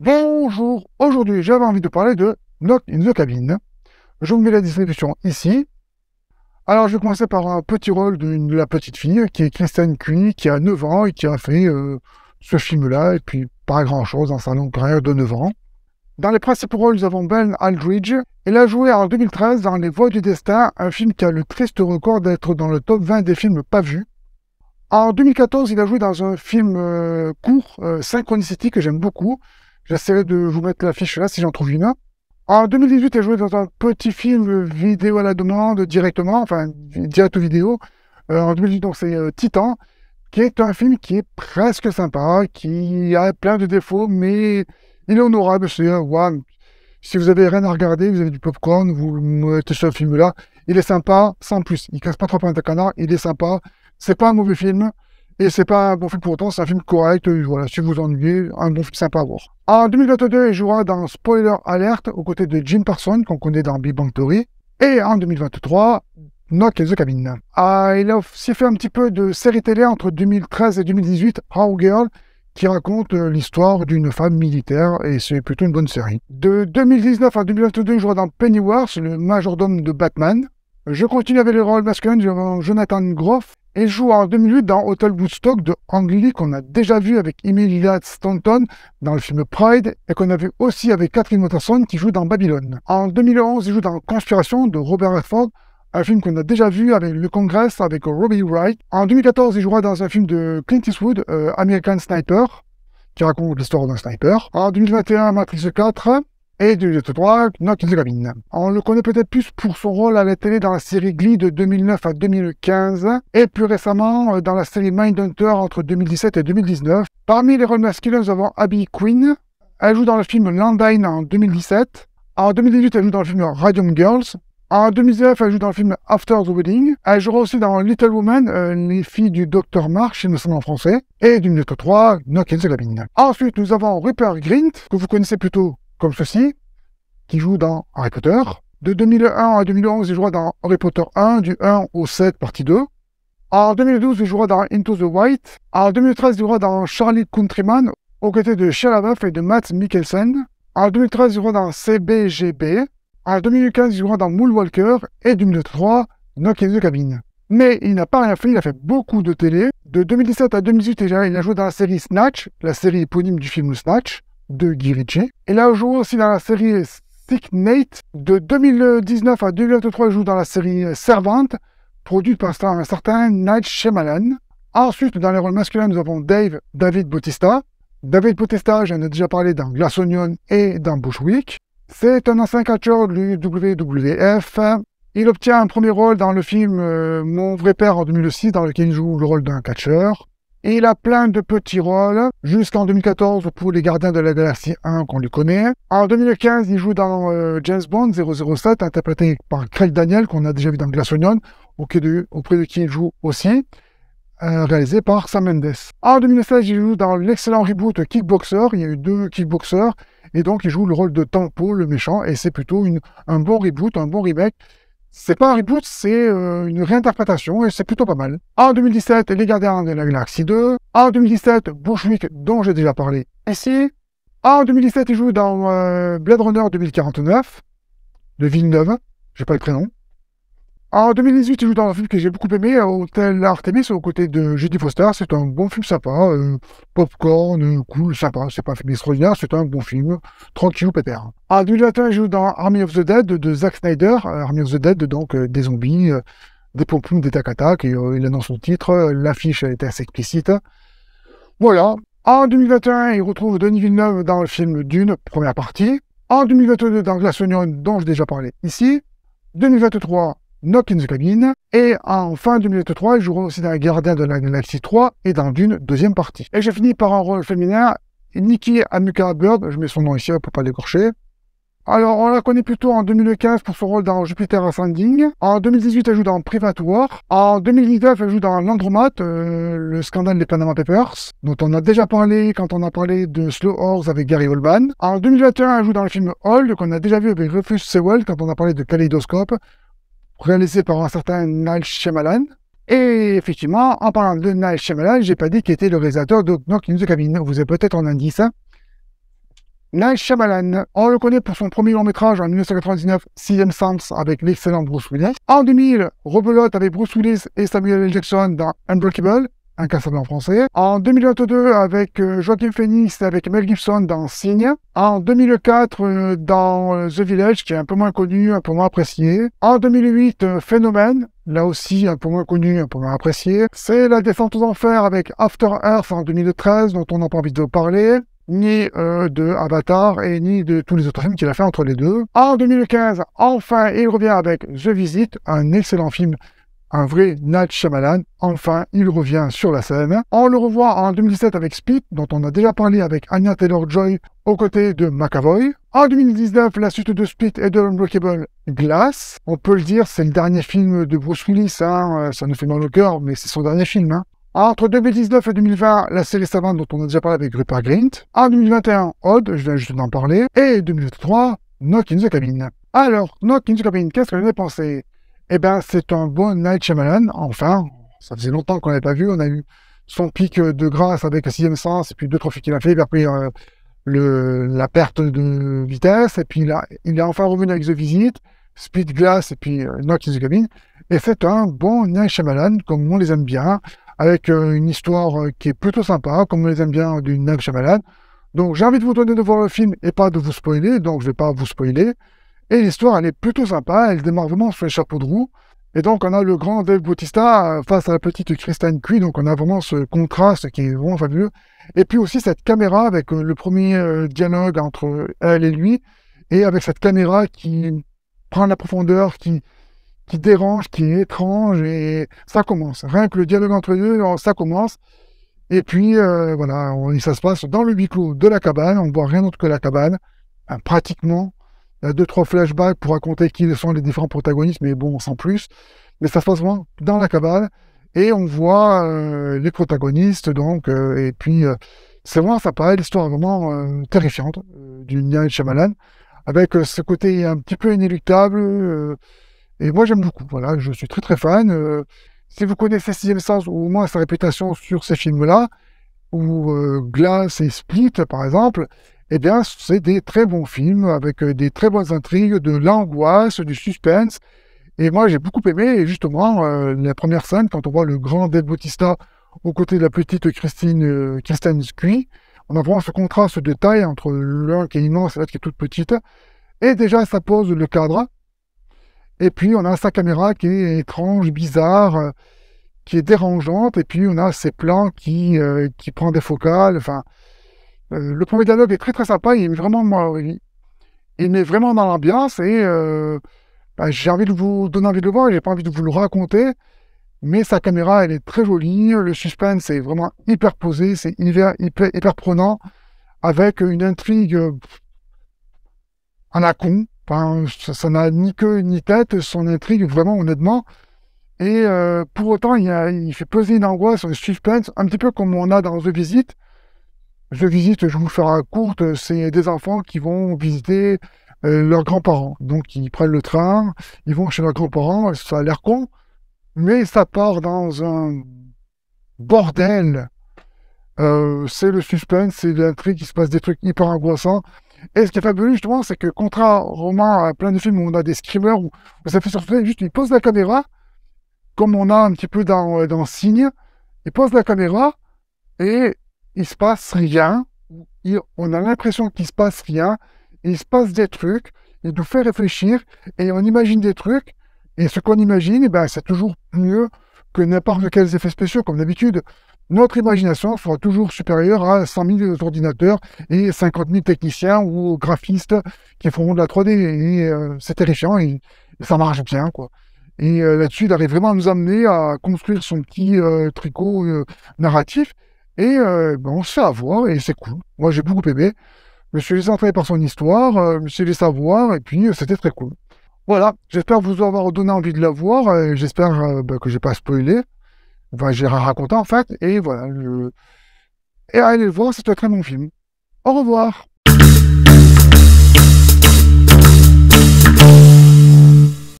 Bonjour, aujourd'hui j'avais envie de parler de Not in the Cabin. Je vous mets la distribution ici. Alors je vais commencer par un petit rôle de la petite fille qui est Kristen Cuny, qui a 9 ans et qui a fait euh, ce film-là, et puis pas grand-chose dans sa longue carrière de 9 ans. Dans les principaux rôles, nous avons Ben Aldridge. Il a joué en 2013 dans Les Voix du Destin, un film qui a le triste record d'être dans le top 20 des films pas vus. En 2014, il a joué dans un film euh, court, euh, Synchronicity, que j'aime beaucoup, J'essaierai de vous mettre l'affiche là si j'en trouve une. En 2018, elle jouait dans un petit film vidéo à la demande directement, enfin direct ou vidéo. Euh, en 2018, donc c'est euh, Titan, qui est un film qui est presque sympa, qui a plein de défauts, mais il est honorable. C'est un one. Si vous avez rien à regarder, vous avez du popcorn, vous mettez ce film-là. Il est sympa, sans plus. Il casse pas trop un canard, il est sympa. C'est pas un mauvais film. Et c'est pas un bon film pour autant, c'est un film correct, euh, voilà, si vous ennuyez, un bon film sympa à voir. En 2022, il jouera dans Spoiler Alert aux côtés de Jim Parsons, qu'on connaît dans Big Bang Theory. Et en 2023, Knock at the Cabin. Ah, il a aussi fait un petit peu de série télé entre 2013 et 2018, How Girl, qui raconte euh, l'histoire d'une femme militaire et c'est plutôt une bonne série. De 2019 à 2022, il jouera dans Pennyworth, le majordome de Batman. Je continue avec le rôle masculin, de Jonathan Groff il joue en 2008 dans Hotel Woodstock de Ang qu'on a déjà vu avec Emilia Stanton dans le film Pride et qu'on a vu aussi avec Catherine Watterson qui joue dans Babylone. En 2011, il joue dans Conspiration de Robert Redford, un film qu'on a déjà vu avec Le Congrès avec Robbie Wright. En 2014, il jouera dans un film de Clint Eastwood, euh, American Sniper, qui raconte l'histoire d'un sniper. En 2021, Matrix 4, et du de The the On le connaît peut-être plus pour son rôle à la télé dans la série Glee de 2009 à 2015 et plus récemment euh, dans la série Mindhunter entre 2017 et 2019. Parmi les rôles masculins, nous avons Abby Quinn. Elle joue dans le film Landine en 2017. En 2018, elle joue dans le film Radium Girls. En 2019, elle joue dans le film After the Wedding. Elle jouera aussi dans Little Woman, euh, les filles du Dr March, il me semble en français, et du minute 3, Knock in the Ensuite, nous avons Rupert Grint, que vous connaissez plutôt comme ceci, qui joue dans Harry Potter. De 2001 à 2011, il jouera dans Harry Potter 1, du 1 au 7, partie 2. En 2012, il jouera dans Into the White. En 2013, il jouera dans Charlie Countryman, aux côtés de Shia et de Matt Mikkelsen. En 2013, il jouera dans CBGB. En 2015, il jouera dans Walker. Et 2003, Knock in the Cabin. Mais il n'a pas rien fait, il a fait beaucoup de télé. De 2017 à 2018, il a joué dans la série Snatch, la série éponyme du film Snatch de Guy Ritchie. Et là, il joue aussi dans la série Sick Nate. De 2019 à 2023, il joue dans la série Servante, produite par un certain Night Shyamalan. Ensuite, dans les rôles masculins, nous avons Dave David Bautista. David Bautista, j'en ai déjà parlé dans Glass Onion et dans Bushwick. C'est un ancien catcheur du WWF. Il obtient un premier rôle dans le film euh, Mon vrai père en 2006, dans lequel il joue le rôle d'un catcheur. Et il a plein de petits rôles, jusqu'en 2014 pour Les Gardiens de la Galaxie 1 qu'on lui connaît. En 2015, il joue dans euh, James Bond 007, interprété par Craig Daniel, qu'on a déjà vu dans Glass Onion, auprès de, de qui il joue aussi, euh, réalisé par Sam Mendes. En 2016, il joue dans l'excellent reboot Kickboxer, il y a eu deux Kickboxers, et donc il joue le rôle de Tempo, le méchant, et c'est plutôt un bon reboot, un bon remake, c'est pas un reboot, c'est euh, une réinterprétation et c'est plutôt pas mal. En 2017, Les Gardiens de la Galaxie 2. En 2017, Bushwick, dont j'ai déjà parlé ici. En 2017, il joue dans euh, Blade Runner 2049 de Villeneuve. J'ai pas le prénom. En 2018, il joue dans un film que j'ai beaucoup aimé, Hôtel Artemis, aux côtés de Judy Foster. C'est un bon film sympa, euh, popcorn, euh, cool, sympa. C'est pas un film extraordinaire, c'est un bon film, tranquille, pépère. En 2021, il joue dans Army of the Dead de Zack Snyder. Euh, Army of the Dead, donc des zombies, des pompons, des tac-tac, et il annonce son titre. L'affiche était assez explicite. Voilà. En 2021, il retrouve Denis Villeneuve dans le film Dune, première partie. En 2022, dans Glass Onion, dont j'ai déjà parlé ici. 2023, Knock in the Cabin. Et en fin 2023, il jouera aussi dans Les Gardiens de la 3 et dans Dune, deuxième partie. Et j'ai fini par un rôle féminin, Nikki Amuka Bird, je mets son nom ici pour pas l'écorcher. Alors, on la connaît plutôt en 2015 pour son rôle dans Jupiter Ascending. En 2018, elle joue dans Private War. En 2019, elle joue dans Landromat, euh, le scandale des Panama Papers, dont on a déjà parlé quand on a parlé de Slow Horse avec Gary Oldman. En 2021, elle joue dans le film Hold, qu'on a déjà vu avec Rufus Sewell quand on a parlé de Kaleidoscope réalisé par un certain Niles Shyamalan. Et effectivement, en parlant de Niles Shyamalan, j'ai pas dit qu'il était le réalisateur de Knock in the Cabin. Vous avez peut-être en indice. Hein. Niles on le connaît pour son premier long métrage en 1999, Sixième Sense, avec l'excellent Bruce Willis. En 2000, rebelote avec Bruce Willis et Samuel L. Jackson dans Unbreakable. Incassable en français. En 2022, avec euh, Joaquin Phoenix et avec Mel Gibson dans Signe. En 2004, euh, dans euh, The Village, qui est un peu moins connu, un peu moins apprécié. En 2008, Phénomène, là aussi un peu moins connu, un peu moins apprécié. C'est La descente aux enfers avec After Earth en 2013, dont on n'a pas envie de parler ni de Avatar et ni de tous les autres films qu'il a fait entre les deux. En 2015, enfin, il revient avec The Visit, un excellent film un vrai Night Shyamalan. Enfin, il revient sur la scène. On le revoit en 2017 avec Speed, dont on a déjà parlé avec Anya Taylor-Joy aux côtés de McAvoy. En 2019, la suite de Speed et de Unbreakable Glass. On peut le dire, c'est le dernier film de Bruce Willis. Hein. Euh, ça nous fait mal au cœur, mais c'est son dernier film. Hein. Entre 2019 et 2020, la série Savant dont on a déjà parlé avec Rupert Grint. En 2021, Odd, je viens juste d'en parler. Et 2023, Knock in the Cabin. Alors, Knock in the Cabin, qu'est-ce que j'en ai pensé et eh ben, c'est un bon Night Shyamalan. Enfin, ça faisait longtemps qu'on l'avait pas vu. On a eu son pic de grâce avec le sixième sens, et puis deux trophées qu'il a fait. Il a pris le, la perte de vitesse, et puis il a, il enfin revenu avec The Visit, Speed Glass, et puis euh, Knock in the Cabin. Et c'est un bon Night Shyamalan, comme on les aime bien, avec euh, une histoire euh, qui est plutôt sympa, comme on les aime bien du Night Shyamalan. Donc, j'ai envie de vous donner de voir le film et pas de vous spoiler, donc je ne vais pas vous spoiler. Et l'histoire, elle est plutôt sympa, elle démarre vraiment sur les chapeaux de roue. Et donc, on a le grand Dave Bautista euh, face à la petite Christine Cui. Donc, on a vraiment ce contraste qui est vraiment fabuleux. Et puis aussi, cette caméra avec euh, le premier euh, dialogue entre elle et lui. Et avec cette caméra qui prend la profondeur, qui, qui dérange, qui est étrange. Et ça commence. Rien que le dialogue entre eux, deux, ça commence. Et puis, voilà, on, ça se passe dans le huis clos de la cabane. On ne voit rien d'autre que la cabane. pratiquement il y a deux, trois flashbacks pour raconter qui sont les différents protagonistes, mais bon, sans plus. Mais ça se passe vraiment dans la cabale. Et on voit euh, les protagonistes, donc, euh, et puis c'est euh, c'est vraiment paraît L'histoire vraiment terrifiante du de Shyamalan, avec ce côté un petit peu inéluctable. et moi, j'aime beaucoup. Voilà, je suis très, très fan. si vous connaissez Sixième Sens, ou au moins sa réputation sur ces films-là, ou Glass et Split, par exemple, eh bien, c'est des très bons films avec euh, des très bonnes intrigues, de l'angoisse, du suspense. Et moi, j'ai beaucoup aimé, justement, euh, la première scène, quand on voit le grand Dead Bautista aux côtés de la petite Christine, euh, on a vraiment ce contraste de taille entre l'un qui est immense et l'autre qui est toute petite. Et déjà, ça pose le cadre. Et puis, on a sa caméra qui est étrange, bizarre, euh, qui est dérangeante. Et puis, on a ses plans qui, qui prend des focales. Enfin, euh, le premier dialogue est très très sympa, il est vraiment, moi, il, il met vraiment dans l'ambiance et euh, bah, j'ai envie de vous donner envie de le voir, j'ai pas envie de vous le raconter, mais sa caméra elle est très jolie, le suspense est vraiment hyper posé, c'est hyper, hyper, prenant, avec une intrigue en la con, ça n'a ni queue ni tête, son intrigue vraiment honnêtement, et euh, pour autant il, il, fait peser une angoisse, un suspense, un petit peu comme on a dans The Visit, je visite, je vous ferai un courte, euh, c'est des enfants qui vont visiter euh, leurs grands-parents. Donc ils prennent le train, ils vont chez leurs grands-parents, ça a l'air con, mais ça part dans un bordel. Euh, c'est le suspense, c'est l'intrigue, il se passe des trucs hyper angoissants. Et ce qui est fabuleux, justement, c'est que contrairement à plein de films où on a des screamers, où, ça fait surtout juste, ils posent la caméra, comme on a un petit peu dans, dans Signe, ils posent la caméra, et il se passe rien, on a l'impression qu'il se passe rien, il se passe des trucs, il nous fait réfléchir et on imagine des trucs. Et ce qu'on imagine, eh ben, c'est toujours mieux que n'importe quels effets spéciaux. Comme d'habitude, notre imagination sera toujours supérieure à 100 000 ordinateurs et 50 000 techniciens ou graphistes qui feront de la 3D. Et euh, c'est terrifiant et, ça marche bien, quoi. Et euh, là-dessus, il arrive vraiment à nous amener à construire son petit euh, tricot narratif. Et euh, ben on se avoir et c'est cool. Moi j'ai beaucoup aimé. Je me suis laissé entrer par son histoire, euh, je me suis laissé avoir et puis euh, c'était très cool. Voilà, j'espère vous avoir donné envie de la voir. j'espère euh, ben, que j'ai pas spoilé. Enfin, j'ai rien raconté en fait. Et voilà. Et allez le voir, c'est un très bon film. Au revoir.